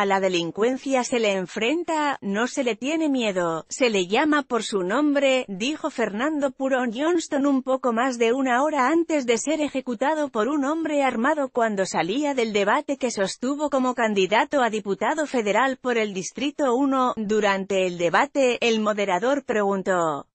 A la delincuencia se le enfrenta, no se le tiene miedo, se le llama por su nombre, dijo Fernando Purón Johnston un poco más de una hora antes de ser ejecutado por un hombre armado cuando salía del debate que sostuvo como candidato a diputado federal por el Distrito 1. Durante el debate, el moderador preguntó,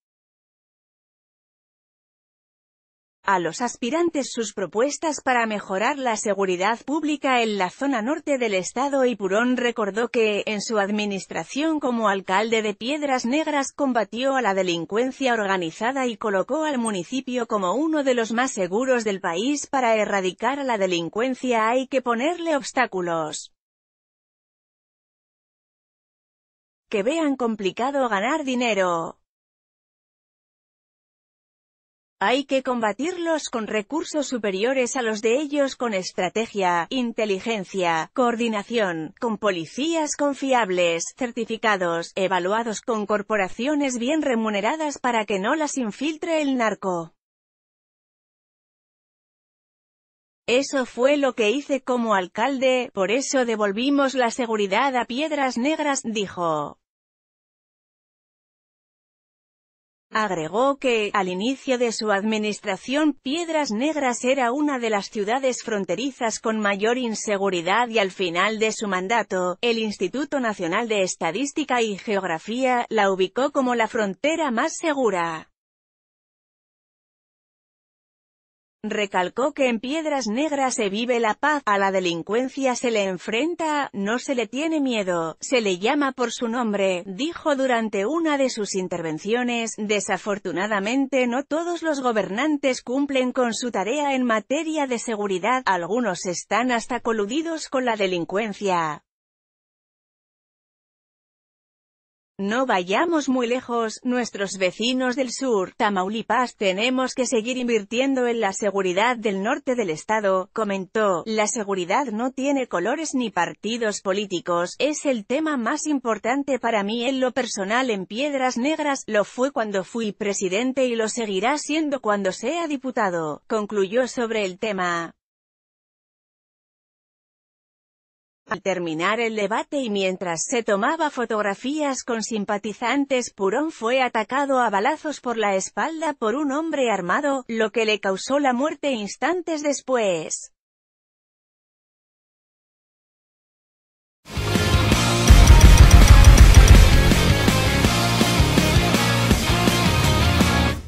a los aspirantes sus propuestas para mejorar la seguridad pública en la zona norte del estado y Purón recordó que, en su administración como alcalde de Piedras Negras combatió a la delincuencia organizada y colocó al municipio como uno de los más seguros del país para erradicar a la delincuencia hay que ponerle obstáculos. Que vean complicado ganar dinero. Hay que combatirlos con recursos superiores a los de ellos con estrategia, inteligencia, coordinación, con policías confiables, certificados, evaluados con corporaciones bien remuneradas para que no las infiltre el narco. Eso fue lo que hice como alcalde, por eso devolvimos la seguridad a Piedras Negras, dijo. Agregó que, al inicio de su administración, Piedras Negras era una de las ciudades fronterizas con mayor inseguridad y al final de su mandato, el Instituto Nacional de Estadística y Geografía la ubicó como la frontera más segura. Recalcó que en Piedras Negras se vive la paz, a la delincuencia se le enfrenta, no se le tiene miedo, se le llama por su nombre, dijo durante una de sus intervenciones, desafortunadamente no todos los gobernantes cumplen con su tarea en materia de seguridad, algunos están hasta coludidos con la delincuencia. No vayamos muy lejos, nuestros vecinos del sur, Tamaulipas, tenemos que seguir invirtiendo en la seguridad del norte del estado, comentó. La seguridad no tiene colores ni partidos políticos, es el tema más importante para mí en lo personal en Piedras Negras, lo fue cuando fui presidente y lo seguirá siendo cuando sea diputado, concluyó sobre el tema. Al terminar el debate y mientras se tomaba fotografías con simpatizantes Purón fue atacado a balazos por la espalda por un hombre armado, lo que le causó la muerte instantes después.